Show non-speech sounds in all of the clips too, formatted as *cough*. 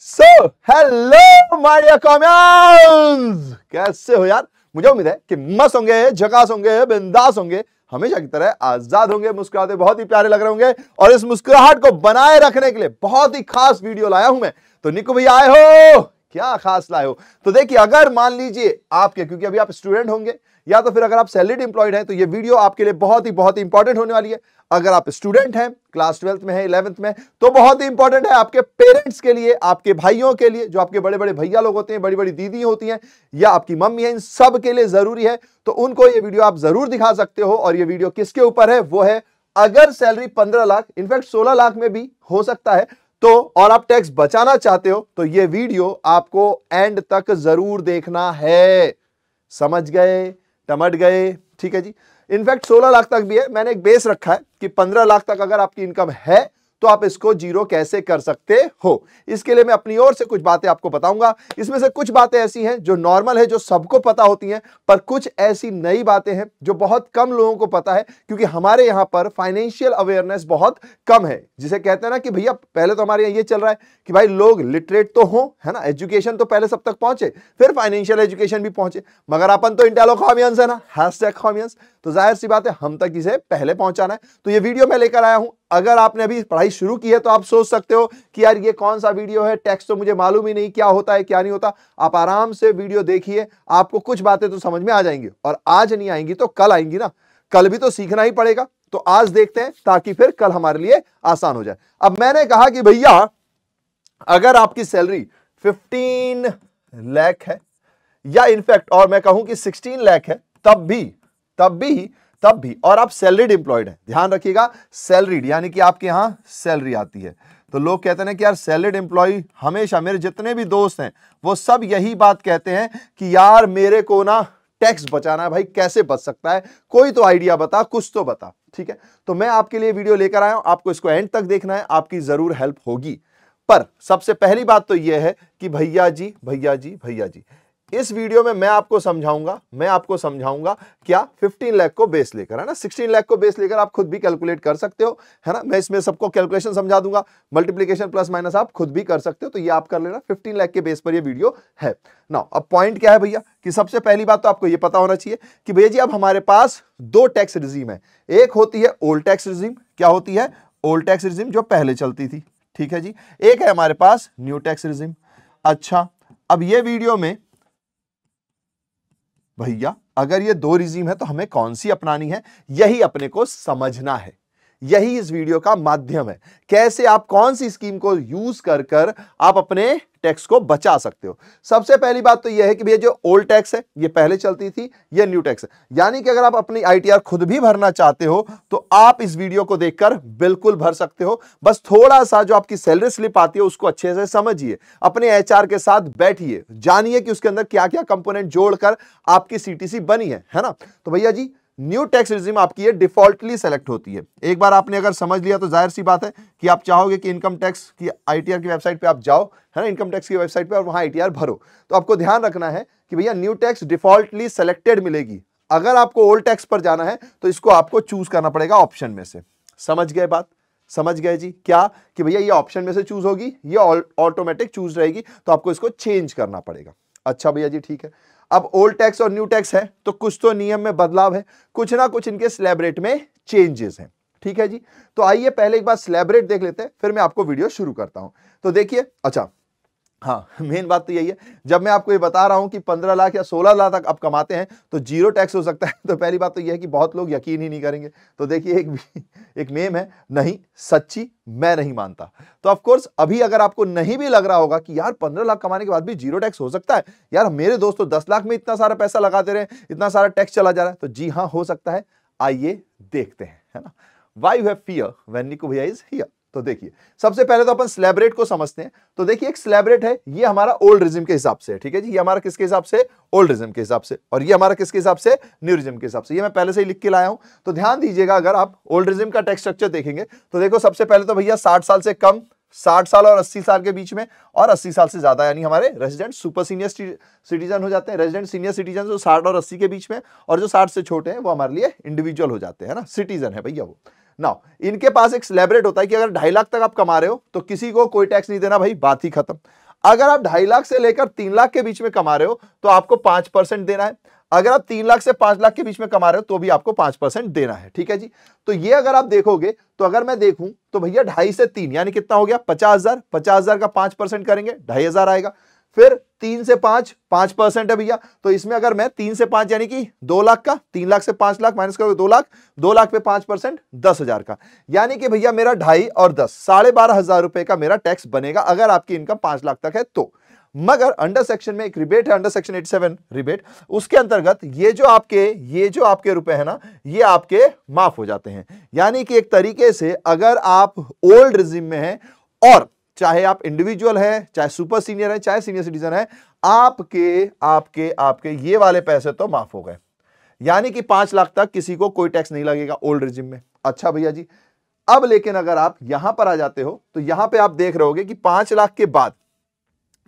so hello my dear कैसे हो यार मुझे उम्मीद है कि मस्त होंगे झकास होंगे बिंदास होंगे हमेशा की तरह आजाद होंगे मुस्कुराते बहुत ही प्यारे लग रहे होंगे और इस मुस्कुराहट को बनाए रखने के लिए बहुत ही खास वीडियो लाया हूं मैं तो निको भैया आए हो क्या खास लाए हो तो देखिए अगर मान लीजिए आपके क्योंकि अभी आप स्टूडेंट होंगे या तो फिर अगर आप सैलरीड इंप्लॉयड हैं तो ये वीडियो आपके लिए बहुत ही बहुत ही इंपॉर्टेंट होने वाली है अगर आप स्टूडेंट हैं क्लास ट्वेल्थ में है इलेवंथ में तो बहुत ही इंपॉर्टेंट है आपके पेरेंट्स के लिए आपके भाइयों के लिए जो आपके बड़े बड़े भैया लोग होते हैं बड़ी बड़ी दीदी होती हैं या आपकी मम्मी है इन सब के लिए जरूरी है तो उनको ये वीडियो आप जरूर दिखा सकते हो और ये वीडियो किसके ऊपर है वो है अगर सैलरी पंद्रह लाख इनफैक्ट सोलह लाख में भी हो सकता है तो और आप टैक्स बचाना चाहते हो तो ये वीडियो आपको एंड तक जरूर देखना है समझ गए टमट गए ठीक है जी इनफैक्ट 16 लाख तक भी है मैंने एक बेस रखा है कि 15 लाख तक अगर आपकी इनकम है तो आप इसको जीरो कैसे कर सकते हो इसके लिए मैं अपनी ओर से कुछ बातें आपको बताऊंगा इसमें से कुछ बातें ऐसी हैं जो नॉर्मल है जो सबको पता होती हैं पर कुछ ऐसी नई बातें हैं जो बहुत कम लोगों को पता है क्योंकि हमारे यहां पर फाइनेंशियल अवेयरनेस बहुत कम है जिसे कहते हैं ना कि भैया पहले तो हमारे यहाँ ये चल रहा है कि भाई लोग लिटरेट तो हों है ना एजुकेशन तो पहले सब तक पहुंचे फिर फाइनेंशियल एजुकेशन भी पहुंचे मगर अपन तो इंटेलो कॉमियंस है ना हैशटैग तो जाहिर सी बात है हम तक इसे पहले पहुंचाना है तो ये वीडियो मैं लेकर आया हूं अगर आपने अभी पढ़ाई शुरू की है तो आप सोच सकते हो कि यार ये कौन सा वीडियो है टेक्स्ट तो मुझे मालूम ही नहीं क्या होता है क्या नहीं होता आप आराम से वीडियो देखिए आपको कुछ बातें तो समझ में आ जाएंगी और आज नहीं आएंगी तो कल आएंगी ना कल भी तो सीखना ही पड़ेगा तो आज देखते हैं ताकि फिर कल हमारे लिए आसान हो जाए अब मैंने कहा कि भैया अगर आपकी सैलरी फिफ्टीन लैख है या इनफैक्ट और मैं कहूं कि सिक्सटीन लैख है तब भी तब भी तब भी और आप सैलरीड एम्प्लॉयड है ध्यान रखिएगा सैलरीड यानी कि आपके यहां सैलरी आती है तो लोग कहते हैं कि यार सैलरीड एम्प्लॉय हमेशा मेरे जितने भी दोस्त हैं वो सब यही बात कहते हैं कि यार मेरे को ना टैक्स बचाना है भाई कैसे बच सकता है कोई तो आइडिया बता कुछ तो बता ठीक है तो मैं आपके लिए वीडियो लेकर आया हूं आपको इसको एंड तक देखना है आपकी जरूर हेल्प होगी पर सबसे पहली बात तो यह है कि भैया जी भैया जी भैया जी इस वीडियो में मैं आपको समझाऊंगा मैं आपको समझाऊंगा क्या 15 लाख को बेस लेकर है ना 16 लाख को बेस लेकर आप खुद भी कैलकुलेट कर सकते हो है ना मैं इसमें सबको कैलकुलेशन समझा दूंगा मल्टीप्लीकेशन प्लस माइनस आप खुद भी कर सकते हो तो ये आप कर लेना 15 लाख के बेस पर ये वीडियो है ना अब पॉइंट क्या है भैया कि सबसे पहली बात तो आपको यह पता होना चाहिए कि भैया जी अब हमारे पास दो टैक्स रिजीम है एक होती है ओल्ड टैक्स रिजीम क्या होती है ओल्ड टैक्स रिजीम जो पहले चलती थी ठीक है जी एक है हमारे पास न्यू टैक्स रिजीम अच्छा अब ये वीडियो में भैया अगर ये दो रिजीम है तो हमें कौन सी अपनानी है यही अपने को समझना है यही इस वीडियो का माध्यम है कैसे आप कौन सी स्कीम को यूज कर कर आप अपने टैक्स को बचा सकते हो सबसे पहली बात तो यह है कि भैया जो ओल्ड टैक्स है ये पहले चलती थी ये न्यू टैक्स है यानी कि अगर आप अपनी आईटीआर खुद भी भरना चाहते हो तो आप इस वीडियो को देखकर बिल्कुल भर सकते हो बस थोड़ा सा जो आपकी सैलरी स्लिप आती है उसको अच्छे से समझिए अपने एच के साथ बैठिए जानिए कि उसके अंदर क्या क्या कंपोनेंट जोड़कर आपकी सीटीसी बनी है है ना तो भैया जी न्यू टैक्स रिजिम आपकी ये डिफॉल्टली सेलेक्ट होती है एक बार आपने अगर समझ लिया तो जाहिर सी बात है कि आप चाहोगे कि इनकम टैक्स की आईटीआर की वेबसाइट पे आप जाओ है ना इनकम टैक्स की वेबसाइट पे और वहां आईटीआर भरो तो आपको ध्यान रखना है कि भैया न्यू टैक्स डिफॉल्टली सेलेक्टेड मिलेगी अगर आपको ओल्ड टैक्स पर जाना है तो इसको आपको चूज करना पड़ेगा ऑप्शन में से समझ गए बात समझ गए जी क्या कि भैया ये ऑप्शन में से चूज होगी ये ऑटोमेटिक चूज रहेगी तो आपको इसको चेंज करना पड़ेगा अच्छा भैया जी ठीक है अब ओल्ड टैक्स और न्यू टैक्स है तो कुछ तो नियम में बदलाव है कुछ ना कुछ इनके स्लैब रेट में चेंजेस हैं ठीक है जी तो आइए पहले एक बार स्लैब रेट देख लेते हैं फिर मैं आपको वीडियो शुरू करता हूं तो देखिए अच्छा हाँ मेन *laughs* बात तो यही है जब मैं आपको ये बता रहा हूं कि पंद्रह लाख या सोलह लाख तक आप कमाते हैं तो जीरो टैक्स हो सकता है *laughs* तो पहली बात तो यह है कि बहुत लोग यकीन ही नहीं करेंगे तो देखिए एक *laughs* एक मेम है नहीं सच्ची मैं नहीं मानता तो कोर्स अभी अगर आपको नहीं भी लग रहा होगा कि यार पंद्रह लाख कमाने के बाद भी जीरो टैक्स हो सकता है यार मेरे दोस्तों दस लाख में इतना सारा पैसा लगा दे रहे हैं इतना सारा टैक्स चला जा रहा है तो जी हाँ हो सकता है आइए देखते हैं है ना वाई हैव फियर वेन निको भैया इज हियर तो देखिए सबसे पहले तो अपन स्लेबरेट को समझते हैं तो देखिए एक स्लेबरेट है ये हमारा ओल्ड रिज्म के हिसाब से ठीक है जी ये हमारा किसके हिसाब से ओल्ड रिज्म के हिसाब से और ये हमारा किसके हिसाब से न्यू रिज्म के हिसाब से ये मैं पहले से ही लिख के लाया हूं तो ध्यान दीजिएगा अगर आप ओल्ड रिज्म का टेक्स स्ट्रक्चर देखेंगे तो देखो सबसे पहले तो भैया साठ साल से कम साठ साल और अस्सी साल के बीच में और अस्सी साल से ज़्यादा यानी हमारे रेजिडेंट सुपर सीनियर सिटीजन हो जाते हैं रेजिडेंट सीनियर सिटीजन जो साठ और अस्सी के बीच में और जो साठ से छोटे हैं वो हमारे लिए इंडिविजुअल हो जाते हैं ना सिटीजन है भैया वो ना इनके पास एक स्लेबरेट होता है कि अगर ढाई लाख तक आप कमा रहे हो तो किसी को कोई टैक्स नहीं देना भाई बात ही खत्म अगर आप ढाई लाख से लेकर तीन लाख के बीच में कमा रहे हो तो आपको पांच परसेंट देना है अगर आप तीन लाख से पांच लाख के बीच में कमा रहे हो तो भी आपको पांच परसेंट देना है ठीक है जी तो ये अगर आप देखोगे तो अगर मैं देखूं तो भैया ढाई से तीन यानी कितना हो गया पचास हजार पचास हजार का पांच परसेंट करेंगे ढाई हजार आएगा फिर तीन से पांच पांच परसेंट है भैया तो इसमें अगर मैं तीन से पांच यानी कि दो लाख का तीन लाख से पांच लाख माइनस करोगे दो लाख दो लाख पे पांच परसेंट दस हजार का यानी कि भैया मेरा ढाई और दस साढ़े बारह हजार रुपए का मेरा टैक्स बनेगा अगर आपकी इनकम पांच लाख तक है तो मगर अंडर सेक्शन में एक रिबेट है अंडर सेक्शन 87 रिबेट उसके अंतर्गत ये जो आपके ये जो आपके रुपए है ना ये आपके माफ हो जाते हैं यानी कि एक तरीके से अगर आप ओल्ड रिजिम में हैं और चाहे आप इंडिविजुअल हैं चाहे सुपर सीनियर हैं चाहे सीनियर सिटीजन हैं आपके आपके आपके ये वाले पैसे तो माफ हो गए यानी कि पांच लाख तक किसी को कोई टैक्स नहीं लगेगा ओल्ड रिजिम में अच्छा भैया जी अब लेकिन अगर आप यहां पर आ जाते हो तो यहां पे आप देख रहे हो कि पांच लाख के बाद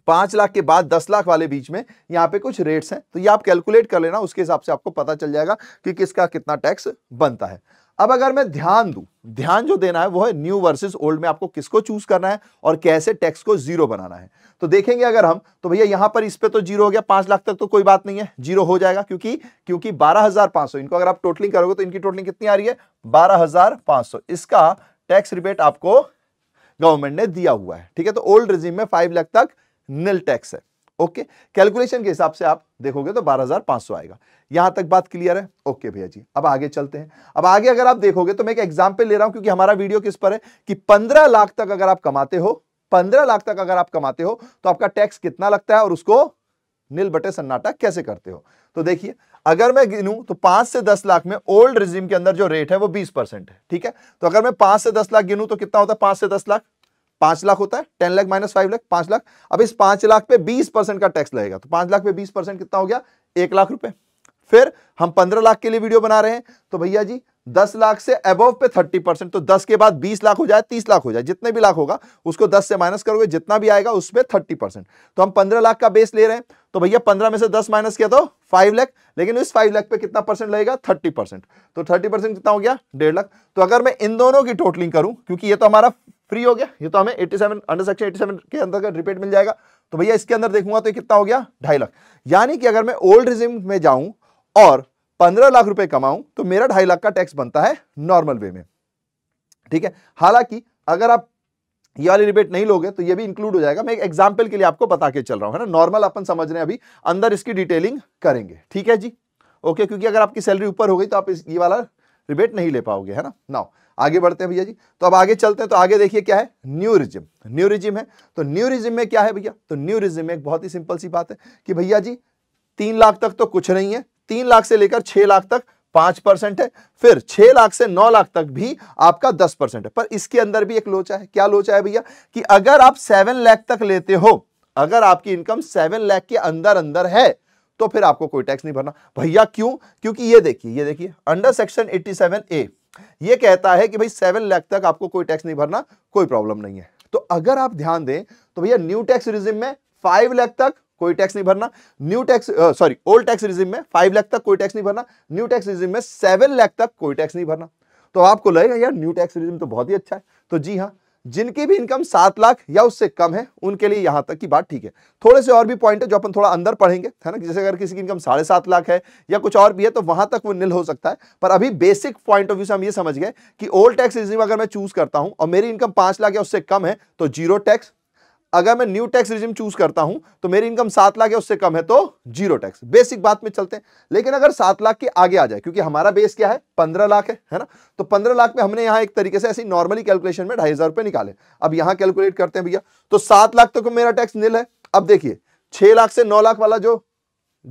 पांच लाख के बाद दस लाख वाले बीच में यहाँ पे कुछ रेट्स हैं तो ये आप कैलकुलेट कर लेना उसके हिसाब से आपको पता चल जाएगा कि किसका कितना टैक्स बनता है अब अगर मैं ध्यान दू ध्यान जो देना है वो है न्यू वर्सेस ओल्ड में आपको किसको चूज करना है और कैसे टैक्स को जीरो बनाना है तो देखेंगे अगर हम तो भैया यहां पर इस पे तो जीरो हो गया पांच लाख तक तो कोई बात नहीं है जीरो हो जाएगा क्योंकि क्योंकि बारह हजार पांच सौ इनको अगर आप टोटलिंग करोगे तो इनकी टोटलिंग कितनी आ रही है बारह इसका टैक्स रिबेट आपको गवर्नमेंट ने दिया हुआ है ठीक है तो ओल्ड रिजीम में फाइव लाख तक निल टैक्स है ओके कैलकुलेशन के हिसाब से आप देखोगे तो 12,500 आएगा यहां तक बात क्लियर है ओके भैया जी अब आगे चलते हैं अब आगे अगर आप देखोगे तो मैं एक एग्जाम्पल ले रहा हूं क्योंकि हमारा वीडियो किस पर है कि पंद्रह लाख तक अगर आप कमाते हो पंद्रह लाख तक अगर आप कमाते हो तो आपका टैक्स कितना लगता है और उसको निल बटे सन्नाटा कैसे करते हो तो देखिए अगर मैं गिनूं तो पांच से दस लाख में ओल्ड रिजिम के अंदर जो रेट है वो बीस परसेंट है ठीक है तो अगर मैं पांच से दस लाख गिनूं तो कितना होता है पांच से दस लाख पांच लाख होता है ten lakh minus five lakh पांच लाख अब इस पांच लाख पे बीस परसेंट का टैक्स लगेगा तो पांच लाख पे बीस परसेंट कितना हो गया एक लाख रुपए फिर हम पंद्रह लाख के लिए वीडियो बना रहे हैं तो भैया जी दस लाख से अबव पे थर्टी परसेंट तो दस के बाद बीस लाख हो जाए तीस लाख हो जाए जितने भी लाख होगा उसको दस से माइनस करोगे जितना भी आएगा उसमें थर्टी परसेंट तो हम पंद्रह लाख का बेस ले रहे हैं तो भैया पंद्रह में से दस माइनस किया तो फाइव लाख लेकिन इस फाइव लाख पे कितना परसेंट लगेगा थर्टी तो थर्टी कितना हो गया डेढ़ लाख तो अगर मैं इन दोनों की टोटलिंग करूं क्योंकि ये तो हमारा फ्री हो गया ये तो हमें 87 अंडर सेक्शन 87 के अंदर का रिपीट मिल जाएगा तो भैया इसके अंदर देखूंगा तो ये कितना हो गया ढाई लाख यानी कि अगर मैं ओल्ड रिजिम में जाऊं और पंद्रह लाख रुपए कमाऊं तो मेरा ढाई लाख का टैक्स बनता है नॉर्मल वे में ठीक है हालांकि अगर आप ये वाली रिबेट नहीं लोगे तो ये भी इंक्लूड हो जाएगा मैं एक एग्जाम्पल के लिए आपको बता के चल रहा हूँ है ना नॉर्मल अपन समझ रहे हैं अभी अंदर इसकी डिटेलिंग करेंगे ठीक है जी ओके क्योंकि अगर आपकी सैलरी ऊपर हो गई तो आप इस ये वाला रिबेट नहीं ले पाओगे है ना नाउ आगे बढ़ते हैं भैया जी तो अब आगे चलते हैं तो आगे देखिए क्या है न्यू रिजिम न्यू रिजिम है तो न्यू रिजिम में क्या है भैया तो न्यू रिजिम में एक बहुत ही सिंपल सी बात है कि भैया जी तीन लाख तक तो कुछ नहीं है तीन लाख से लेकर छह लाख तक पांच परसेंट है फिर छह लाख से नौ लाख तक भी आपका दस परसेंट है पर इसके अंदर भी एक लोचा है क्या लोचा है भैया कि अगर आप सेवन लाख तक लेते हो अगर आपकी इनकम सेवन लाख के अंदर अंदर है तो फिर आपको कोई टैक्स नहीं भरना भैया क्यों क्योंकि ये देखिए ये देखिए अंडर सेक्शन एट्टी ए ये कहता है कि भाई सेवन लाख तक आपको कोई टैक्स नहीं भरना कोई प्रॉब्लम नहीं है तो अगर आप ध्यान दें तो भैया न्यू टैक्स रिजिम में फाइव लाख तक कोई टैक्स नहीं भरना new tax sorry old tax regime में फाइव लाख तक कोई टैक्स नहीं भरना न्यू टैक्स रिजिम में सेवन लाख तक कोई टैक्स नहीं भरना तो आपको लगेगा यार न्यू टैक्स रिजिम तो बहुत ही अच्छा है तो जी हाँ जिनकी भी इनकम सात लाख या उससे कम है उनके लिए यहां तक की बात ठीक है थोड़े से और भी पॉइंट है जो अपन थोड़ा अंदर पढ़ेंगे है ना जैसे अगर किसी की इनकम साढ़े सात लाख है या कुछ और भी है तो वहां तक वो निल हो सकता है पर अभी बेसिक पॉइंट ऑफ व्यू से हम ये समझ गए कि ओल्ड टैक्स रिजीम अगर मैं चूज करता हूं और मेरी इनकम पांच लाख या उससे कम है तो जीरो टैक्स अगर मैं न्यू टैक्स रिजिम चूज करता हूं तो मेरी इनकम सात लाख है उससे कम है तो जीरो टैक्स बेसिक बात में चलते हैं लेकिन अगर सात लाख के आगे आ जाए क्योंकि हमारा बेस क्या है पंद्रह लाख है है ना तो पंद्रह लाख में हमने यहां एक तरीके से ऐसी नॉर्मली कैलकुलेशन में ढाई हजार रुपये निकाले अब यहां कैलकुलेट करते हैं भैया तो सात लाख तक तो मेरा टैक्स नील है अब देखिए छह लाख से नौ लाख वाला जो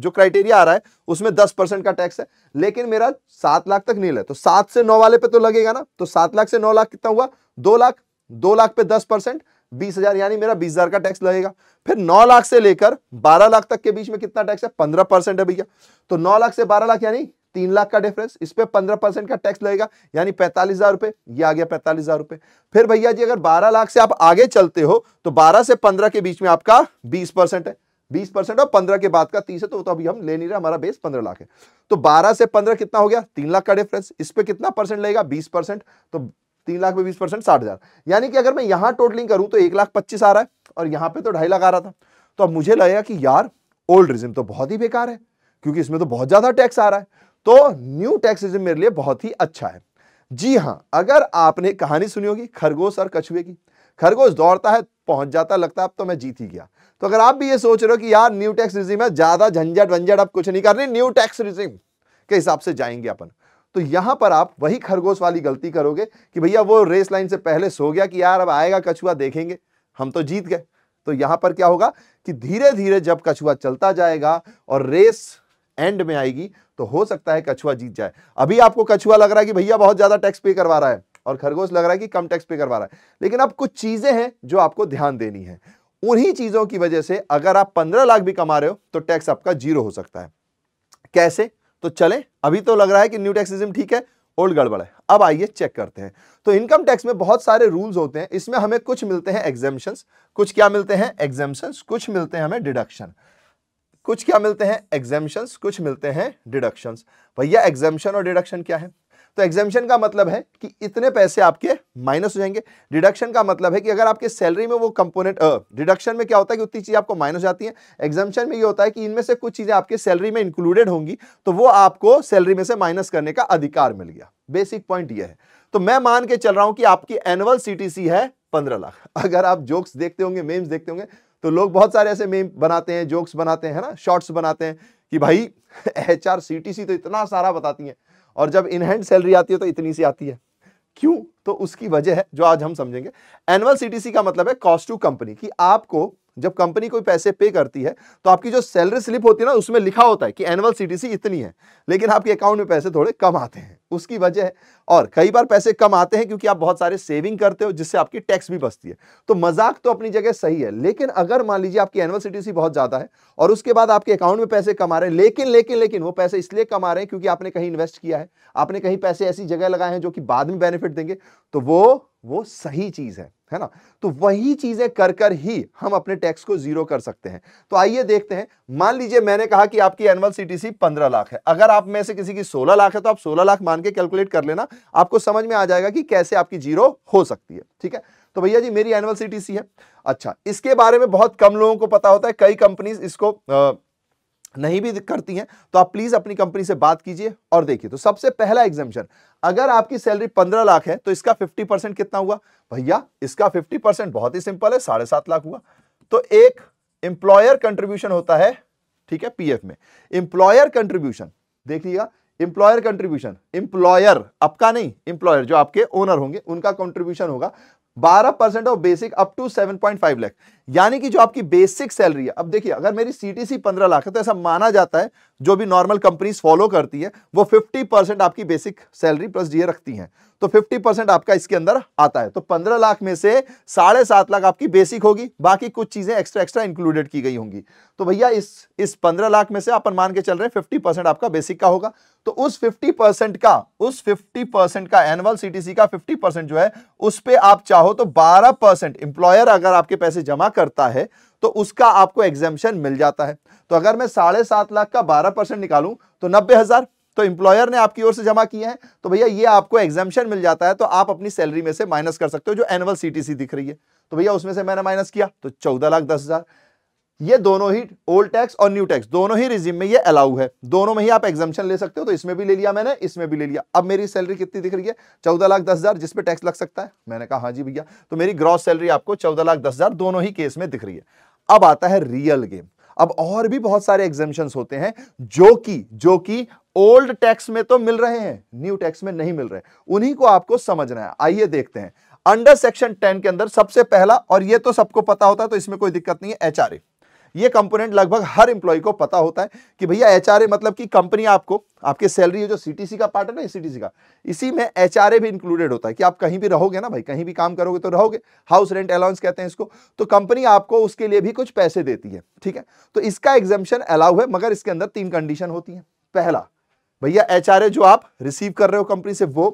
जो क्राइटेरिया आ रहा है उसमें दस का टैक्स है लेकिन मेरा सात लाख तक नील है तो सात से नौ वाले पे तो लगेगा ना तो सात लाख से नौ लाख कितना हुआ दो लाख दो लाख पे दस परसेंट बीस हजार यानी मेरा बीस हजार का टैक्स लगेगा फिर नौ लाख से लेकर बारह लाख तक के बीच में कितना टैक्स है पंद्रह परसेंट है भैया तो नौ लाख से बारह लाख यानी तीन लाख का डिफरेंस इस पर पंद्रह परसेंट का टैक्स लगेगा यानी पैंतालीस हजार रुपए ये आ गया पैंतालीस हजार रुपए फिर भैया जी अगर बारह लाख से आप आगे चलते हो तो बारह से पंद्रह के बीच में आपका बीस परसेंट है बीस परसेंट और पंद्रह के बाद का तीस है तो वो तो अभी हम ले नहीं रहे हमारा बेस पंद्रह लाख है तो बारह से पंद्रह कितना हो गया तीन लाख का डिफरेंस इस पर कितना परसेंट लगेगा बीस परसेंट तो तीन लाख में बीस परसेंट साठ हज़ार यानी कि अगर मैं यहां टोटलिंग करूं तो एक लाख पच्चीस आ रहा है और यहां पे तो ढाई लाख आ रहा था तो अब मुझे लगेगा कि यार ओल्ड रिजिम तो बहुत ही बेकार है क्योंकि इसमें तो बहुत ज़्यादा टैक्स आ रहा है तो न्यू टैक्स रिजिम मेरे लिए बहुत ही अच्छा है जी हाँ अगर आपने कहानी सुनी होगी खरगोश और कछुए की खरगोश दौड़ता है पहुंच जाता लगता है अब तो मैं जीत ही गया तो अगर आप भी ये सोच रहे हो कि यार न्यू टैक्स रिजिम है ज़्यादा झंझट वंझट अब कुछ नहीं करनी न्यू टैक्स रिजिम के हिसाब से जाएंगे अपन तो यहां पर आप वही खरगोश वाली गलती करोगे कि भैया वो रेस लाइन से पहले सो गया कि यार अब आएगा कछुआ देखेंगे हम तो जीत गए तो यहां पर क्या होगा कि धीरे धीरे जब कछुआ चलता जाएगा और रेस एंड में आएगी तो हो सकता है कछुआ जीत जाए अभी आपको कछुआ लग रहा है कि भैया बहुत ज़्यादा टैक्स पे करवा रहा है और खरगोश लग रहा है कि कम टैक्स पे करवा रहा है लेकिन अब कुछ चीज़ें हैं जो आपको ध्यान देनी है उन्हीं चीज़ों की वजह से अगर आप पंद्रह लाख भी कमा रहे हो तो टैक्स आपका जीरो हो सकता है कैसे तो चले अभी तो लग रहा है कि न्यू टैक्स रिजिम ठीक है ओल्ड गड़बड़ है अब आइए चेक करते हैं तो इनकम टैक्स में बहुत सारे रूल्स होते हैं इसमें हमें कुछ मिलते हैं एग्जामेशन कुछ क्या मिलते हैं एग्जामेशन कुछ मिलते हैं हमें डिडक्शन कुछ क्या मिलते हैं एग्जामेशन कुछ मिलते हैं डिडक्शन भैया एग्जामेशन और डिडक्शन क्या है तो एग्जामेशन का मतलब है कि इतने पैसे आपके माइनस हो जाएंगे डिडक्शन का मतलब है कि अगर आपके सैलरी में वो कंपोनेंट डिडक्शन में क्या होता है कि उतनी चीज़ आपको माइनस जाती है एग्जामेशन में ये होता है कि इनमें से कुछ चीज़ें आपके सैलरी में इंक्लूडेड होंगी तो वो आपको सैलरी में से माइनस करने का अधिकार मिल गया बेसिक पॉइंट यह है तो मैं मान के चल रहा हूं कि आपकी एनुअल सी है पंद्रह लाख अगर आप जोक्स देखते होंगे मेम्स देखते होंगे तो लोग बहुत सारे ऐसे मेम बनाते हैं जोक्स बनाते हैं ना शॉर्ट्स बनाते हैं कि भाई एच *laughs* आर तो इतना सारा बताती है और जब इनहैंड सैलरी आती है तो इतनी सी आती है क्यों तो उसकी वजह है जो आज हम समझेंगे एनुअल सीटीसी का मतलब है कॉस्ट टू कंपनी कि आपको जब कंपनी कोई पैसे पे करती है तो आपकी जो सैलरी स्लिप होती है ना उसमें लिखा होता है कि एनुअल सीटीसी इतनी है लेकिन आपके अकाउंट में पैसे थोड़े कम आते हैं उसकी वजह है और कई बार पैसे कम आते हैं क्योंकि आप बहुत सारे सेविंग करते हो जिससे आपकी टैक्स भी बचती है तो मजाक तो अपनी जगह सही है लेकिन अगर मान लीजिए आपकी एनुअल सीटीसी बहुत ज़्यादा है और उसके बाद आपके अकाउंट में पैसे कमा रहे हैं लेकिन लेकिन लेकिन वो पैसे इसलिए कमा रहे हैं क्योंकि आपने कहीं इन्वेस्ट किया है आपने कहीं पैसे ऐसी जगह लगाए हैं जो कि बाद में बेनिफिट देंगे तो वो वो सही चीज है है ना तो वही चीजें कर कर ही हम अपने टैक्स को जीरो कर सकते हैं तो आइए देखते हैं मान लीजिए मैंने कहा कि आपकी एनुअल सीटीसी 15 लाख है अगर आप में से किसी की 16 लाख है तो आप 16 लाख मान के कैलकुलेट कर लेना आपको समझ में आ जाएगा कि कैसे आपकी जीरो हो सकती है ठीक है तो भैया जी मेरी एनुअल सीटीसी है अच्छा इसके बारे में बहुत कम लोगों को पता होता है कई कंपनीज इसको आ, नहीं भी करती हैं तो आप प्लीज़ अपनी कंपनी से बात कीजिए और देखिए तो सबसे पहला एग्जामेशन अगर आपकी सैलरी पंद्रह लाख है तो इसका फिफ्टी परसेंट कितना हुआ भैया इसका फिफ्टी परसेंट बहुत ही सिंपल है साढ़े सात लाख हुआ तो एक एम्प्लॉयर कंट्रीब्यूशन होता है ठीक है पीएफ में एम्प्लॉयर कंट्रीब्यूशन देख लीजिएगा एम्प्लॉयर कंट्रीब्यूशन एम्प्लॉयर आपका नहीं एम्प्लॉयर जो आपके ओनर होंगे उनका कंट्रीब्यूशन होगा 12 percent of basic up to 7.5 lakh यानी कि जो आपकी बेसिक सैलरी है अब देखिए अगर मेरी सीटीसी 15 लाख है तो ऐसा माना जाता है जो भी नॉर्मल कंपनीज फॉलो करती है वो 50 परसेंट आपकी बेसिक सैलरी प्लस डीए रखती हैं तो 50 परसेंट आपका इसके अंदर आता है तो 15 लाख में से साढ़े सात लाख आपकी बेसिक होगी बाकी कुछ चीज़ें एक्स्ट्रा एक्स्ट्रा इंक्लूडेड की गई होंगी तो भैया इस इस पंद्रह लाख में से अपन मान के चल रहे फिफ्टी परसेंट आपका बेसिक का होगा तो उस फिफ्टी परसेंट का उस फिफ्टी परसेंट का एनुअल सीटीसी का फिफ्टी परसेंट जो है उस पर आप चाहो तो बारह परसेंट अगर आपके पैसे जमा करता है तो उसका आपको एग्जेपन मिल जाता है तो अगर मैं साढ़े सात लाख का बारह परसेंट निकालू तो नब्बे हज़ार तो इंप्लॉयर ने आपकी ओर से जमा किए हैं तो भैया ये आपको एग्जेपन मिल जाता है तो आप अपनी सैलरी में से माइनस कर सकते हो जो एनुअल सीटीसी दिख रही है तो भैया उसमें से मैंने माइनस किया तो चौदह लाख दस हज़ार ये दोनों ही ओल्ड टैक्स और न्यू टैक्स दोनों ही रिजिम में ये अलाउ है दोनों में ही आप एग्जामेशन ले सकते हो तो इसमें भी ले लिया मैंने इसमें भी ले लिया अब मेरी सैलरी कितनी दिख रही है चौदह लाख दस हज़ार जिसपे टैक्स लग सकता है मैंने कहा हाँ जी भैया तो मेरी ग्रॉस सैलरी आपको चौदह लाख दस हज़ार दोनों ही केस में दिख रही है अब आता है रियल गेम अब और भी बहुत सारे एग्जामेशन होते हैं जो कि जो कि ओल्ड टैक्स में तो मिल रहे हैं न्यू टैक्स में नहीं मिल रहे उन्हीं को आपको समझना है आइए देखते हैं अंडर सेक्शन टेन के अंदर सबसे पहला और ये तो सबको पता होता है तो इसमें कोई दिक्कत नहीं है एचआरए ये कंपोनेंट लगभग हर इंप्लॉय को पता होता है कि भैया एच मतलब कि कंपनी आपको आपके सैलरी जो सी का पार्ट है ना सी का इसी में एच भी इंक्लूडेड होता है कि आप कहीं भी रहोगे ना भाई कहीं भी काम करोगे तो रहोगे हाउस रेंट अलाउंस कहते हैं इसको तो कंपनी आपको उसके लिए भी कुछ पैसे देती है ठीक है तो इसका एग्जामेशन अलाउ है मगर इसके अंदर तीन कंडीशन होती है पहला भैया एच जो आप रिसीव कर रहे हो कंपनी से वो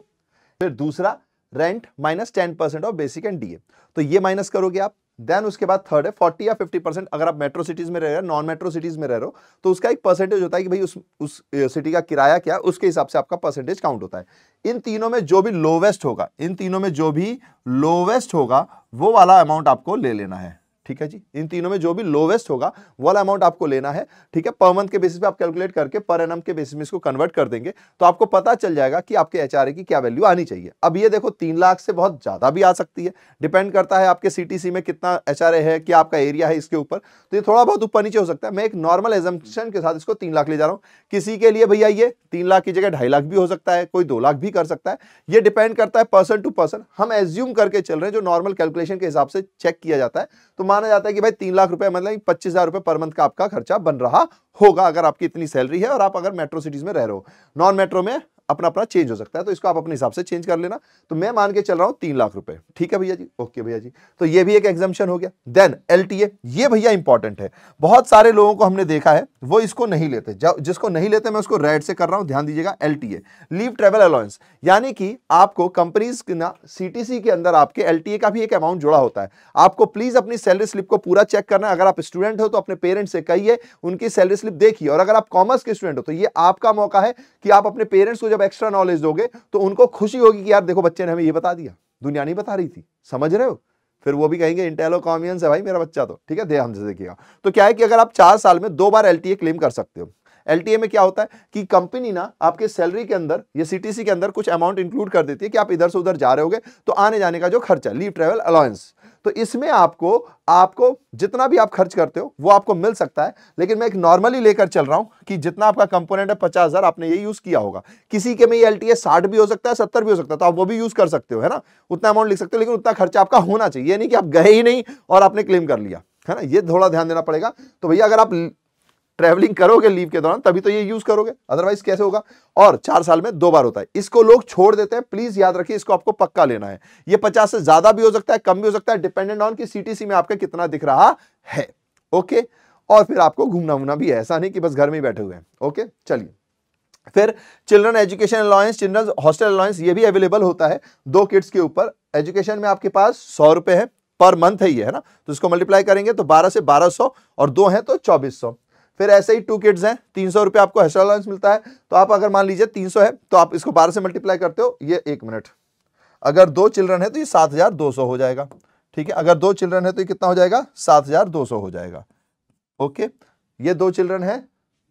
फिर दूसरा rent minus ten percent of basic and DA तो ये माइनस करोगे आप देन उसके बाद थर्ड है फोर्टी या फिफ्टी परसेंट अगर आप मेट्रो सिटीज में रह रहे हो नॉन मेट्रो सिटीज में रह रहे हो तो उसका एक परसेंटेज होता है कि भाई उस उस सिटी का किराया क्या उसके हिसाब से आपका परसेंटेज काउंट होता है इन तीनों में जो भी लोवेस्ट होगा इन तीनों में जो भी लोवेस्ट होगा वो वाला अमाउंट आपको ले लेना है ठीक है जी इन तीनों में जो भी लोवेस्ट होगा वाला अमाउंट आपको लेना है ठीक है पर मंथ के बेसिस पे आप कैलकुलेट करके पर एन के बेसिस में इसको कन्वर्ट कर देंगे तो आपको पता चल जाएगा कि आपके एच की क्या वैल्यू आनी चाहिए अब ये देखो तीन लाख से बहुत ज़्यादा भी आ सकती है डिपेंड करता है आपके सी में कितना एच है क्या आपका एरिया है इसके ऊपर तो ये थोड़ा बहुत ऊपर नीचे हो सकता है मैं एक नॉर्मल एजम्पन के साथ इसको तीन लाख ले जा रहा हूँ किसी के लिए भैया ये तीन लाख की जगह ढाई लाख भी हो सकता है कोई दो लाख भी कर सकता है ये डिपेंड करता है पर्सन टू पर्सन हम एज्यूम करके चल रहे हैं जो नॉर्मल कैलकुलेशन के हिसाब से चेक किया जाता है तो माना जाता है कि भाई तीन लाख रुपए मतलब पच्चीस हजार रुपए पर मंथ का आपका खर्चा बन रहा होगा अगर आपकी इतनी सैलरी है और आप अगर मेट्रो सिटीज में रह रहे हो नॉन मेट्रो में अपना अपना चेंज हो सकता है तो इसको आप अपने हिसाब से चेंज कर लेना तो मैं मान के चल रहा हूं तीन लाख रुपए ठीक है भैया जी ओके भैया जी तो ये भी एक एग्जामेशन हो गया देन एल ये भैया इंपॉर्टेंट है बहुत सारे लोगों को हमने देखा है वो इसको नहीं लेते जिसको नहीं लेते मैं उसको रेड से कर रहा हूं ध्यान दीजिएगा एल लीव ट्रेवल अलाउंस यानी कि आपको कंपनीज ना सी के अंदर आपके एल का भी एक अमाउंट जुड़ा होता है आपको प्लीज अपनी सैलरी स्लिप को पूरा चेक करना अगर आप स्टूडेंट हो तो अपने पेरेंट्स से कहिए उनकी सैलरी स्लिप देखिए और अगर आप कॉमर्स के स्टूडेंट हो तो ये आपका मौका है कि आप अपने पेरेंट्स को जब एक्स्ट्रा नॉलेज दोगे तो उनको खुशी होगी कि यार देखो बच्चे ने हमें ये बता दिया दुनिया नहीं बता रही थी समझ रहे हो फिर वो भी कहेंगे इंटेलो कॉमियंस है भाई मेरा बच्चा तो ठीक है दे हमसे देखिएगा तो क्या है कि अगर आप चार साल में दो बार एल क्लेम कर सकते हो एल में क्या होता है कि कंपनी ना आपके सैलरी के अंदर या सी के अंदर कुछ अमाउंट इंक्लूड कर देती है कि आप इधर से उधर जा रहे होगे तो आने जाने का जो खर्चा लीव ट्रेवल अलाउंस तो इसमें आपको आपको जितना भी आप खर्च करते हो वो आपको मिल सकता है लेकिन मैं एक नॉर्मली लेकर चल रहा हूं कि जितना आपका कंपोनेंट है पचास हज़ार आपने ये यूज़ किया होगा किसी के में एल टी भी हो सकता है सत्तर भी हो सकता है तो आप वो भी यूज़ कर सकते हो है ना उतना अमाउंट लिख सकते हो लेकिन उतना खर्चा आपका होना चाहिए यानी कि आप गए ही नहीं और आपने क्लेम कर लिया है ना ये थोड़ा ध्यान देना पड़ेगा तो भैया अगर आप ट्रैवलिंग करोगे लीव के दौरान तभी तो ये यूज करोगे अदरवाइज कैसे होगा और चार साल में दो बार होता है इसको लोग छोड़ देते हैं प्लीज याद रखिए इसको आपको पक्का लेना है ये पचास से ज्यादा भी हो सकता है कम भी हो सकता है डिपेंडेंट ऑन की सीटीसी में आपका कितना दिख रहा है ओके और फिर आपको घूमना वूमना भी है ऐसा नहीं कि बस घर में ही बैठे हुए हैं ओके चलिए फिर children education allowance children hostel allowance ये भी अवेलेबल होता है दो किड्स के ऊपर एजुकेशन में आपके पास सौ रुपए है पर मंथ है ये है ना तो इसको मल्टीप्लाई करेंगे तो बारह से बारह सौ और दो हैं तो चौबीस सौ फिर ऐसे ही टू किड्स हैं तीन सौ रुपये आपको हेस्ट्रा अलाउंस मिलता है तो आप अगर मान लीजिए तीन सौ है तो आप इसको बारह से मल्टीप्लाई करते हो ये एक मिनट अगर दो चिल्ड्रन है तो ये सात हज़ार दो सौ हो जाएगा ठीक है अगर दो चिल्ड्रन है तो ये कितना हो जाएगा सात हज़ार दो सौ हो जाएगा ओके ये दो चिल्ड्रन है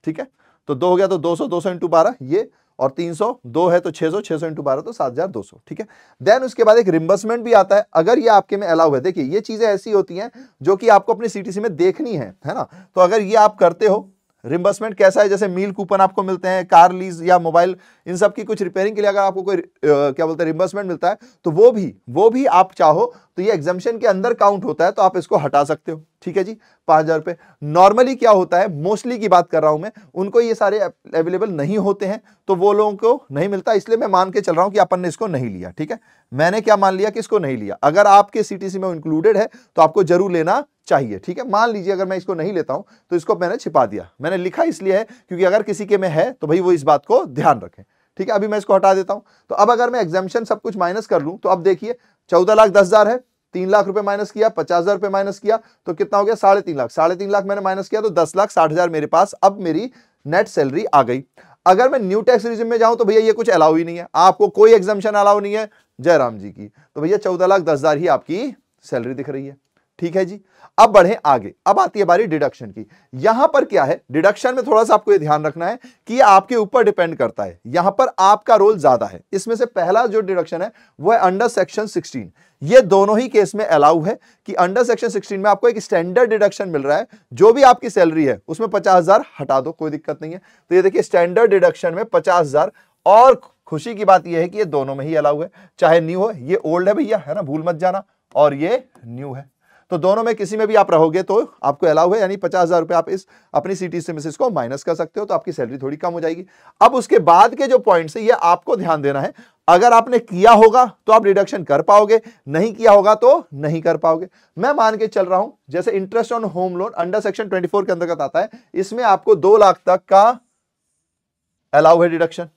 ठीक है तो दो हो गया तो दो सौ दो सौ इंटू बारह ये और 302 है तो 600 600 इंटू बारह तो 7200 ठीक है देन उसके बाद एक रिम्बर्समेंट भी आता है अगर ये आपके में अलाउ है देखिए ये चीज़ें ऐसी होती हैं जो कि आपको अपनी सीटीसी में देखनी है है ना तो अगर ये आप करते हो रिम्बर्समेंट कैसा है जैसे मील कूपन आपको मिलते हैं कार लीज या मोबाइल इन सब की कुछ रिपेयरिंग के लिए अगर आपको कोई क्या बोलते हैं रिम्बर्समेंट मिलता है तो वो भी वो भी आप चाहो तो ये एग्जामेशन के अंदर काउंट होता है तो आप इसको हटा सकते हो ठीक है जी पाँच हज़ार रुपये नॉर्मली क्या होता है मोस्टली की बात कर रहा हूँ मैं उनको ये सारे अवेलेबल नहीं होते हैं तो वो लोगों को नहीं मिलता इसलिए मैं मान के चल रहा हूँ कि अपन ने इसको नहीं लिया ठीक है मैंने क्या मान लिया कि इसको नहीं लिया अगर आपके सी में इंक्लूडेड है तो आपको जरूर लेना चाहिए ठीक है मान लीजिए अगर मैं इसको नहीं लेता हूं तो इसको मैंने छिपा दिया मैंने लिखा इसलिए है क्योंकि अगर किसी के में है तो भाई वो इस बात को ध्यान रखें ठीक है अभी मैं इसको हटा देता हूं तो अब अगर मैं एग्जामेशन सब कुछ माइनस कर लूँ तो अब देखिए चौदह लाख दस हज़ार है तीन लाख रुपए माइनस किया पचास हज़ार रुपए माइनस किया तो कितना हो गया साढ़े तीन लाख साढ़े तीन लाख मैंने माइनस किया तो दस लाख साठ हज़ार मेरे पास अब मेरी नेट सैलरी आ गई अगर मैं न्यू टैक्स रिजिम में जाऊं तो भैया ये कुछ अलाउ ही नहीं है आपको कोई एग्जामेशन अलाउ नहीं है जयराम जी की तो भैया चौदह लाख दस हज़ार ही आपकी सैलरी दिख रही है ठीक है जी अब बढ़े आगे अब आती है बारी डिडक्शन की यहां पर क्या है डिडक्शन में थोड़ा सा आपको ये ध्यान रखना है कि आपके ऊपर डिपेंड करता है यहां पर आपका रोल ज्यादा है इसमें से पहला जो डिडक्शन है वो है अंडर सेक्शन 16 ये दोनों ही केस में अलाउ है कि अंडर सेक्शन 16 में आपको एक स्टैंडर्ड डिडक्शन मिल रहा है जो भी आपकी सैलरी है उसमें पचास हटा दो कोई दिक्कत नहीं है तो ये देखिए स्टैंडर्ड डिडक्शन में पचास और खुशी की बात यह है कि ये दोनों में ही अलाउ है चाहे न्यू हो ये ओल्ड है भैया है ना भूल मत जाना और ये न्यू है तो दोनों में किसी में भी आप रहोगे तो आपको अलाउ है यानी पचास हज़ार रुपये आप इस अपनी सी टी सी को माइनस कर सकते हो तो आपकी सैलरी थोड़ी कम हो जाएगी अब उसके बाद के जो पॉइंट है ये आपको ध्यान देना है अगर आपने किया होगा तो आप डिडक्शन कर पाओगे नहीं किया होगा तो नहीं कर पाओगे मैं मान के चल रहा हूं जैसे interest on home loan under section 24 के अंतर्गत आता है इसमें आपको दो लाख तक का अलाउ है डिडक्शन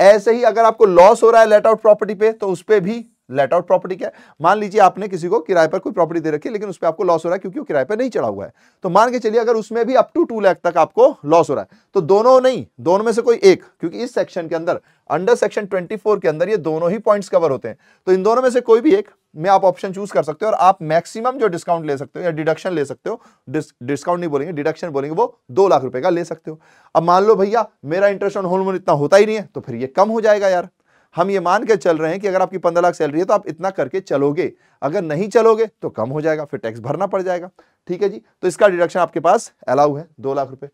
ऐसे ही अगर आपको लॉस हो रहा है लेट आउट प्रॉपर्टी पे तो उस पर भी लेट आउट प्रॉपर्टी क्या है मान लीजिए आपने किसी को किराए पर कोई प्रॉपर्टी दे रखी है लेकिन उस पर आपको लॉस हो रहा है क्योंकि वो किराए पर नहीं चढ़ा हुआ है तो मान के चलिए अगर उसमें भी अप टू टू लैख तक आपको लॉस हो रहा है तो दोनों नहीं दोनों में से कोई एक क्योंकि इस सेक्शन के अंदर अंडर सेक्शन फोर के अंदर ये दोनों ही पॉइंट कवर होते हैं तो इन दोनों में से कोई भी एक में आप ऑप्शन चूज कर सकते हो और आप मैक्सिमम जो डिस्काउंट ले सकते हो या डिडक्शन ले सकते हो डिस्काउंट नहीं बोलेंगे डिडक्शन बोलेंगे वो दो लाख रुपए का ले सकते हो अब मान लो भैया मेरा इंटरेस्ट ऑन होम लोन इतना होता ही नहीं है तो फिर ये कम हो जाएगा यार हम ये मान के चल रहे हैं कि अगर आपकी पंद्रह लाख सैलरी है तो आप इतना करके चलोगे अगर नहीं चलोगे तो कम हो जाएगा फिर टैक्स भरना पड़ जाएगा ठीक है जी तो इसका डिडक्शन आपके पास अलाउ है दो लाख रुपए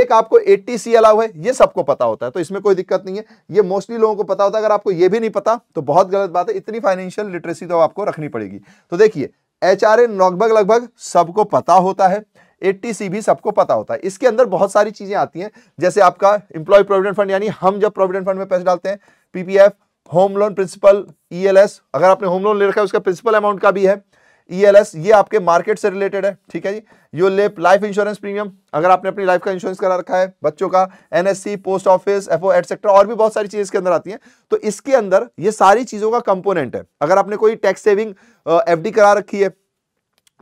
एक आपको टी सी अलाउ है ये सबको पता होता है तो इसमें कोई दिक्कत नहीं है ये मोस्टली लोगों को पता होता है अगर आपको ये भी नहीं पता तो बहुत गलत बात है इतनी फाइनेंशियल लिटरेसी तो आपको रखनी पड़ेगी तो देखिए एच आर लगभग लगभग सबको पता होता है एट्टी सी भी सबको पता होता है इसके अंदर बहुत सारी चीज़ें आती हैं जैसे आपका इंप्लॉय प्रोविडेंट फंड यानी हम जब प्रोविडेंट फंड में पैसे डालते हैं PPF home loan principal ELS अगर आपने होम लोन ले रखा है उसका प्रिंसिपल अमाउंट का भी है ईएलएस e ये आपके मार्केट से रिलेटेड है ठीक है जी यो लेप लाइफ इंश्योरेंस प्रीमियम अगर आपने अपनी लाइफ का इंश्योरेंस करा रखा है बच्चों का एनएससी पोस्ट ऑफिस एफओ एटसेट्रा और भी बहुत सारी चीज़ें इसके अंदर आती हैं तो इसके अंदर ये सारी चीज़ों का कंपोनेंट है अगर आपने कोई टैक्स सेविंग एफ करा रखी है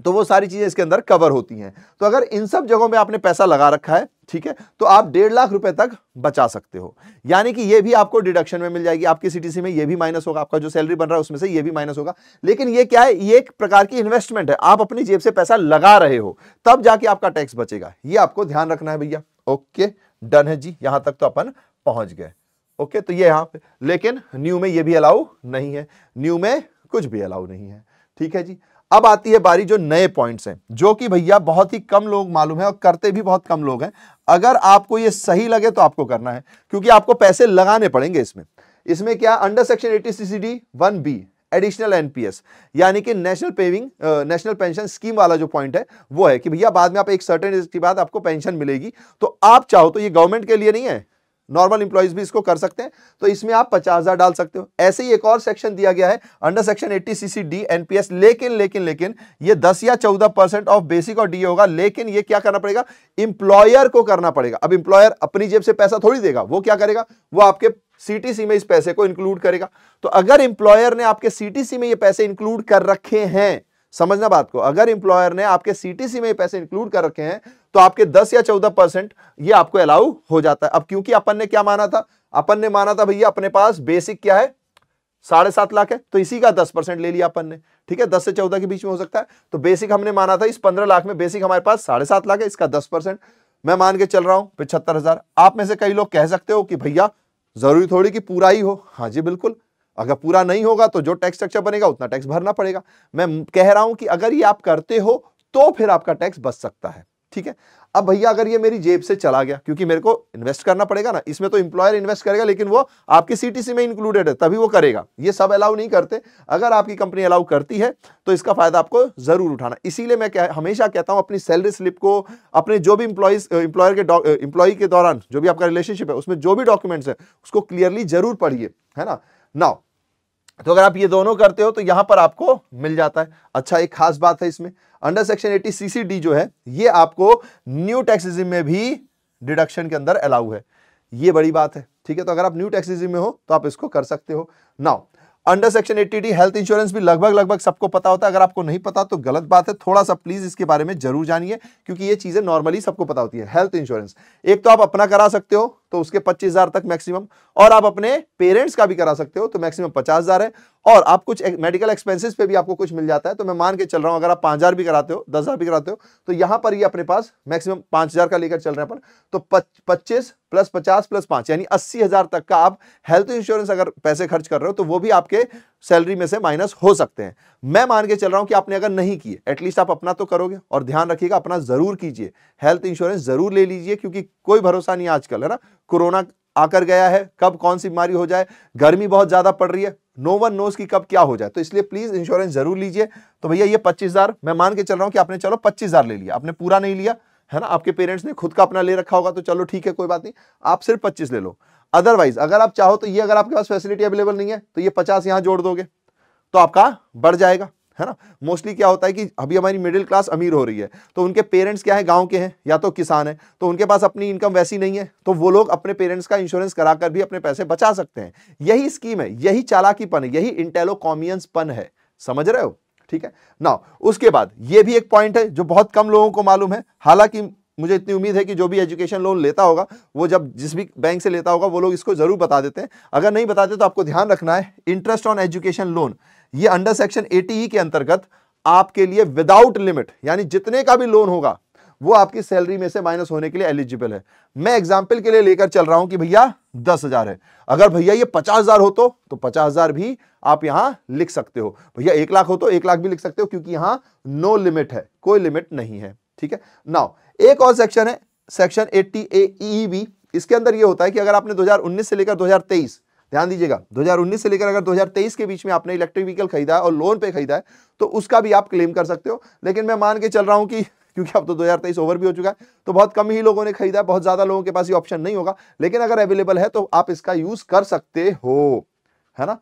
तो वो सारी चीज़ें इसके अंदर कवर होती हैं तो अगर इन सब जगहों में आपने पैसा लगा रखा है ठीक है तो आप डेढ़ लाख रुपए तक बचा सकते हो यानी कि ये भी आपको डिडक्शन में मिल जाएगी आपकी सीटीसी में ये भी माइनस होगा आपका जो सैलरी बन रहा है उसमें से ये भी माइनस होगा लेकिन ये क्या है ये एक प्रकार की इन्वेस्टमेंट है आप अपनी जेब से पैसा लगा रहे हो तब जाके आपका टैक्स बचेगा ये आपको ध्यान रखना है भैया ओके डन है जी यहां तक तो अपन पहुंच गए ओके तो ये यहां लेकिन न्यू में ये भी अलाउ नहीं है न्यू में कुछ भी अलाउ नहीं है ठीक है जी अब आती है बारी जो नए पॉइंट्स हैं जो कि भैया बहुत ही कम लोग मालूम है और करते भी बहुत कम लोग हैं अगर आपको ये सही लगे तो आपको करना है क्योंकि आपको पैसे लगाने पड़ेंगे इसमें इसमें क्या under section eighty C C D one B additional NPS यानी कि national paving national pension scheme वाला जो पॉइंट है वो है कि भैया बाद में आप एक सर्टेन एज के बाद आपको पेंशन मिलेगी तो आप चाहो तो ये गवर्नमेंट के लिए नहीं है नॉर्मल इंप्लॉयज़ भी इसको कर सकते हैं तो इसमें आप पचास हज़ार डाल सकते हो ऐसे ही एक और सेक्शन दिया गया है under section eighty C C D NPS लेकिन लेकिन लेकिन ये दस या चौदह परसेंट ऑफ बेसिक और डी होगा लेकिन ये क्या करना पड़ेगा इंप्लॉयर को करना पड़ेगा अब इंप्लॉयर अपनी जेब से पैसा थोड़ी देगा वो क्या करेगा वो आपके सीटीसी में इस पैसे को इंक्लूड करेगा तो अगर इंप्लॉयर ने आपके सीटीसी में ये पैसे इंक्लूड कर रखे हैं समझना बात को अगर इंप्लॉयर ने आपके सीटीसी में पैसे इंक्लूड कर रखे हैं तो आपके 10 या 14 परसेंट ये आपको अलाउ हो जाता है अब क्योंकि अपन ने क्या माना था अपन ने माना था भैया अपने पास बेसिक क्या है साढ़े सात लाख है तो इसी का दस परसेंट ले लिया अपन ने ठीक है दस से चौदह के बीच में हो सकता है तो बेसिक हमने माना था इस पंद्रह लाख में बेसिक हमारे पास साढ़े सात लाख है इसका दस परसेंट मैं मान के चल रहा हूं पिछहत्तर हजार आप में से कई लोग कह सकते हो कि भैया जरूरी थोड़ी कि पूरा ही हो हाँ जी बिल्कुल अगर पूरा नहीं होगा तो जो टैक्स स्ट्रक्चर बनेगा उतना टैक्स भरना पड़ेगा मैं कह रहा हूं कि अगर ये आप करते हो तो फिर आपका टैक्स बच सकता है ठीक है अब भैया अगर ये मेरी जेब से चला गया क्योंकि मेरे को इन्वेस्ट करना पड़ेगा ना इसमें तो इंप्लॉयर इन्वेस्ट करेगा लेकिन वो आपकी सीटीसी में इंक्लूडेड है तभी वो करेगा ये सब अलाउ नहीं करते अगर आपकी कंपनी अलाउ करती है तो इसका फायदा आपको जरूर उठाना इसीलिए मैं क्या हमेशा कहता हूं अपनी सैलरी स्लिप को अपने जो भी इंप्लॉयज इंप्लॉयर के इंप्लॉय के दौरान जो भी आपका रिलेशनशिप है उसमें जो भी डॉक्यूमेंट्स है उसको क्लियरली जरूर पढ़िए है ना नाउ तो अगर आप ये दोनों करते हो तो यहां पर आपको मिल जाता है अच्छा एक खास बात है इसमें अंडर सेक्शन एटी सीसीडी जो है ये आपको न्यू टैक्सेजिम में भी डिडक्शन के अंदर अलाउ है ये बड़ी बात है ठीक है तो अगर आप न्यू टैक्सेजिम में हो तो आप इसको कर सकते हो now under section eighty D health insurance भी लगभग लगभग सबको पता होता है अगर आपको नहीं पता तो गलत बात है थोड़ा सा प्लीज इसके बारे में जरूर जानिए क्योंकि ये चीजें नॉर्मली सबको पता होती है हेल्थ इंश्योरेंस एक तो आप अपना करा सकते हो तो उसके पच्चीस हजार तक मैक्सिमम और आप अपने पेरेंट्स का भी करा सकते हो तो मैक्सिमम पचास हजार है और आप कुछ मेडिकल एक्सपेंसेस पे भी आपको कुछ मिल जाता है तो मैं मान के चल रहा हूं अगर आप पांच हजार भी कराते हो दस हजार भी कराते हो तो यहां पर ही अपने पास मैक्सिमम पांच हजार का लेकर चल रहे हैं अपन तो पच्चीस प्लस पचास प्लस पांच यानी अस्सी हजार तक का आप हेल्थ इंश्योरेंस अगर पैसे खर्च कर रहे हो तो वो भी आपके सैलरी में से माइनस हो सकते हैं मैं मान के चल रहा हूं कि आपने अगर नहीं किए एटलीस्ट आप अपना तो करोगे और ध्यान रखिएगा अपना जरूर कीजिए हेल्थ इंश्योरेंस जरूर ले लीजिए क्योंकि कोई भरोसा नहीं आजकल है ना कोरोना आकर गया है कब कौन सी बीमारी हो जाए गर्मी बहुत ज्यादा पड़ रही है नो वन नोज की कब क्या हो जाए तो इसलिए प्लीज इंश्योरेंस जरूर लीजिए तो भैया ये पच्चीस हजार मैं मान के चल रहा हूं कि आपने चलो पच्चीस हजार ले लिया आपने पूरा नहीं लिया है ना आपके पेरेंट्स ने खुद का अपना ले रखा होगा तो चलो ठीक है कोई बात नहीं आप सिर्फ पच्चीस ले लो अदरवाइज अगर आप चाहो तो ये अगर आपके पास फैसिलिटी अवेलेबल नहीं है तो ये पचास यहाँ जोड़ दोगे तो आपका बढ़ जाएगा है ना मोस्टली क्या होता है कि अभी हमारी मिडिल क्लास अमीर हो रही है तो उनके पेरेंट्स क्या है गांव के हैं या तो किसान है तो उनके पास अपनी इनकम वैसी नहीं है तो वो लोग अपने पेरेंट्स का इंश्योरेंस कराकर भी अपने पैसे बचा सकते हैं यही स्कीम है यही चालाकीपन है यही इंटेलोकॉमियंस पन है समझ रहे हो ठीक है ना उसके बाद ये भी एक पॉइंट है जो बहुत कम लोगों को मालूम है हालांकि मुझे इतनी उम्मीद है कि जो भी एजुकेशन लोन लेता होगा वो जब जिस भी बैंक से लेता होगा वो लोग इसको ज़रूर बता देते हैं अगर नहीं बताते तो आपको ध्यान रखना है इंटरेस्ट ऑन एजुकेशन लोन ये अंडर सेक्शन एटी के अंतर्गत आपके लिए विदाउट लिमिट यानी जितने का भी लोन होगा वो आपकी सैलरी में से माइनस होने के लिए एलिजिबल है मैं एग्जाम्पल के लिए लेकर चल रहा हूं कि भैया दस हजार है अगर भैया ये पचास हजार हो तो तो पचास हजार भी आप यहां लिख सकते हो भैया एक लाख हो तो एक लाख भी लिख सकते हो क्योंकि यहां नो लिमिट है कोई लिमिट नहीं है ठीक है नाउ एक और सेक्शन है सेक्शन एट्टी ए बी इसके अंदर ये होता है कि अगर आपने 2019 से लेकर 2023 ध्यान दीजिएगा 2019 से लेकर अगर 2023 के बीच में आपने इलेक्ट्रिक व्हीकल खरीदा है और लोन पे खरीदा है तो उसका भी आप क्लेम कर सकते हो लेकिन मैं मान के चल रहा हूं कि क्योंकि अब तो 2023 ओवर भी हो चुका है तो बहुत कम ही लोगों ने खरीदा बहुत ज़्यादा लोगों के पास ये ऑप्शन नहीं होगा लेकिन अगर अवेलेबल है तो आप इसका यूज़ कर सकते हो है ना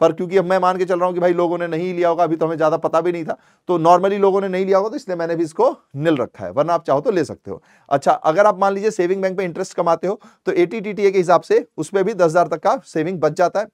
पर क्योंकि अब मैं मान के चल रहा हूं कि भाई लोगों ने नहीं लिया होगा अभी तो हमें ज़्यादा पता भी नहीं था तो नॉर्मली लोगों ने नहीं लिया होगा तो इसलिए मैंने भी इसको निल रखा है वरना आप चाहो तो ले सकते हो अच्छा अगर आप मान लीजिए सेविंग बैंक में इंटरेस्ट कमाते हो तो ए के हिसाब से उसमें भी दस तक का सेविंग बच जाता है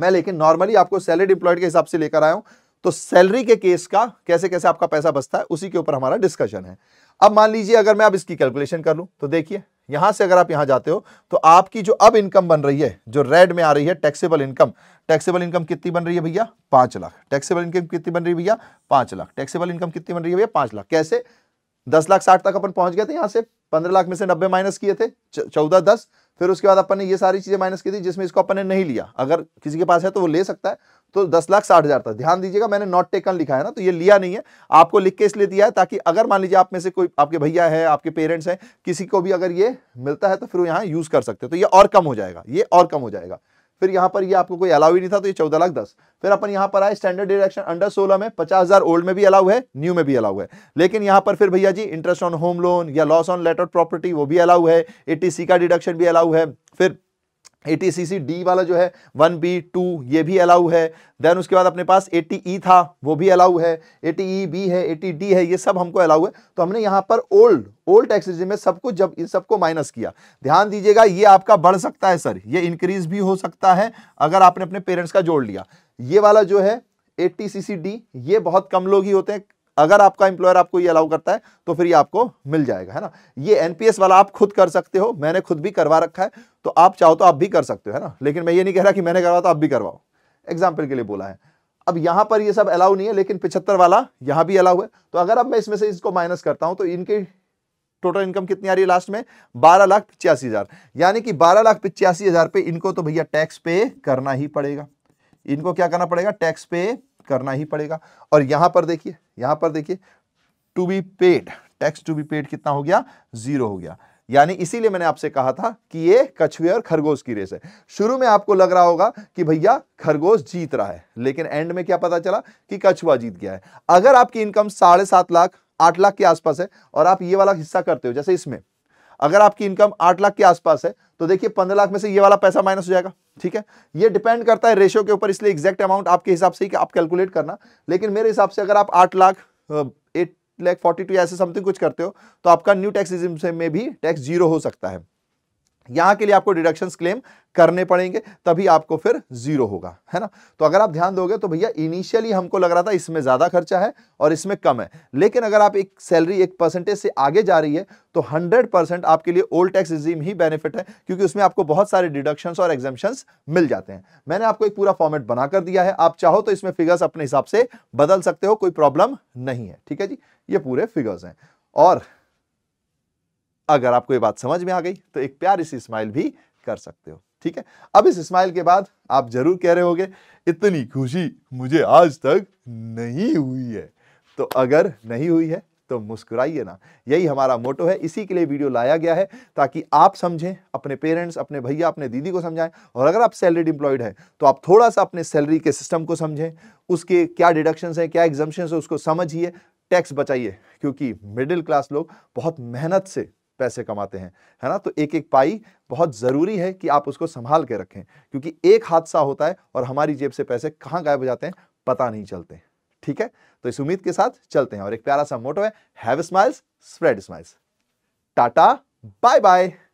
मैं लेकिन नॉर्मली आपको सैलरी डिप्लॉयड के हिसाब से लेकर आया हूं तो सैलरी के केस का कैसे कैसे आपका पैसा बचता है उसी के ऊपर हमारा डिस्कशन है अब मान लीजिए अगर मैं अब इसकी कैलकुलेशन कर लूं तो देखिए यहां से अगर आप यहां जाते हो तो आपकी जो अब इनकम बन रही है जो रेड में आ रही है टैक्सेबल इनकम टैक्सेबल इनकम कितनी बन रही है भैया पांच लाख टैक्सेबल इनकम कितनी बन रही है भैया पांच लाख टैक्सेबल इनकम कितनी बन रही है भैया पांच लाख कैसे दस लाख साठ तक अपन पहुंच गए थे यहां से पंद्रह लाख में से नब्बे माइनस किए थे चौदह दस फिर उसके बाद अपन ने ये सारी चीज़ें माइनस की थी जिसमें इसको अपन ने नहीं लिया अगर किसी के पास है तो वो ले सकता है तो दस लाख साठ हज़ार था ध्यान दीजिएगा मैंने नॉट टेकन लिखा है ना तो ये लिया नहीं है आपको लिख के इसलिए दिया है ताकि अगर मान लीजिए आप में से कोई आपके भैया है आपके पेरेंट्स हैं किसी को भी अगर ये मिलता है तो फिर यहाँ यूज़ कर सकते हैं तो ये और कम हो जाएगा ये और कम हो जाएगा फिर यहां पर ये आपको कोई अलाउ ही नहीं था तो ये चौदह लाख दस फिर अपन यहां पर आए स्टैंडर्ड डिडक्शन अंडर सोलह में पचास हजार ओल्ड में भी अलाउ है न्यू में भी अलाउ है लेकिन यहाँ पर फिर भैया जी इंटरेस्ट ऑन होम लोन या लॉस ऑन लेटर प्रॉपर्टी वो भी अलाउ है एटीसी का डिडक्शन भी अलाउ है फिर एटी सी सी डी वाला जो है वन बी टू ये भी अलाउ है देन उसके बाद अपने पास एटी ई e था वो भी अलाउ है एटी ई बी है एटी डी e है ये सब हमको अलाउ है तो हमने यहाँ पर ओल्ड ओल्ड टैक्स रिजिम में कुछ जब इन सबको माइनस किया ध्यान दीजिएगा ये आपका बढ़ सकता है सर ये इंक्रीज भी हो सकता है अगर आपने अपने पेरेंट्स का जोड़ लिया ये वाला जो है एटी सी सी डी ये बहुत कम लोग ही होते हैं अगर आपका इंप्लॉयर आपको ये अलाउ करता है तो फिर ये आपको मिल जाएगा है ना ये एनपीएस वाला आप खुद कर सकते हो मैंने खुद भी करवा रखा है तो आप चाहो तो आप भी कर सकते हो है ना लेकिन मैं ये नहीं कह रहा कि मैंने करवा तो आप भी करवाओ एग्जाम्पल के लिए बोला है अब यहां पर ये सब अलाउ नहीं है लेकिन पिछहत्तर वाला यहां भी अलाउ है तो अगर अब मैं इसमें से इसको माइनस करता हूं तो इनके टोटल इनकम कितनी आ रही है लास्ट में बारह लाख पिचासी हज़ार यानी कि बारह लाख पिचासी हज़ार पे इनको तो भैया टैक्स पे करना ही पड़ेगा इनको क्या करना पड़ेगा टैक्स पे करना ही पड़ेगा और यहां पर देखिए यहां पर देखिए to be paid tax to be paid कितना हो गया जीरो हो गया यानी इसीलिए मैंने आपसे कहा था कि ये कछुए और खरगोश की रेस है शुरू में आपको लग रहा होगा कि भैया खरगोश जीत रहा है लेकिन एंड में क्या पता चला कि कछुआ जीत गया है अगर आपकी इनकम साढ़े सात लाख आठ लाख के आसपास है और आप ये वाला हिस्सा करते हो जैसे इसमें अगर आपकी इनकम आठ लाख के आसपास है तो देखिए पंद्रह लाख में से ये वाला पैसा माइनस हो जाएगा ठीक है ये डिपेंड करता है रेशियो के ऊपर इसलिए एग्जैक्ट अमाउंट आपके हिसाब से ही आप कैलकुलेट करना लेकिन मेरे हिसाब से अगर आप आठ लाख एट लैख फोर्टी टू ऐसे समथिंग कुछ करते हो तो आपका न्यू टैक्स में भी टैक्स जीरो हो सकता है यहां के लिए आपको डिडक्शन क्लेम करने पड़ेंगे तभी आपको फिर जीरो होगा है ना तो अगर आप ध्यान दोगे तो भैया इनिशियली हमको लग रहा था इसमें ज़्यादा खर्चा है और इसमें कम है लेकिन अगर आप एक सैलरी एक परसेंटेज से आगे जा रही है तो 100 परसेंट आपके लिए ओल्ड टैक्स रिजीम ही बेनिफिट है क्योंकि उसमें आपको बहुत सारे डिडक्शन और एग्जामेशन मिल जाते हैं मैंने आपको एक पूरा फॉर्मेट बनाकर दिया है आप चाहो तो इसमें फिगर्स अपने हिसाब से बदल सकते हो कोई प्रॉब्लम नहीं है ठीक है जी ये पूरे फिगर्स हैं और अगर आपको ये बात समझ में आ गई तो एक प्यारी सी स्माइल भी कर सकते हो ठीक है अब इस स्माइल के बाद आप जरूर कह रहे होंगे इतनी खुशी मुझे आज तक नहीं हुई है तो अगर नहीं हुई है तो मुस्कुराइए ना यही हमारा मोटो है इसी के लिए वीडियो लाया गया है ताकि आप समझें अपने पेरेंट्स अपने भैया अपने दीदी को समझाएं और अगर आप सैलरीड इंप्लॉयड हैं तो आप थोड़ा सा अपने सैलरी के सिस्टम को समझें उसके क्या डिडक्शन हैं क्या एग्जाम्शन है उसको समझिए टैक्स बचाइए क्योंकि मिडिल क्लास लोग बहुत मेहनत से पैसे कमाते हैं है ना तो एक एक पाई बहुत ज़रूरी है कि आप उसको संभाल के रखें क्योंकि एक हादसा होता है और हमारी जेब से पैसे कहाँ गायब हो जाते हैं पता नहीं चलते ठीक है तो इस उम्मीद के साथ चलते हैं और एक प्यारा सा मोटो है have smiles spread smiles tata bye bye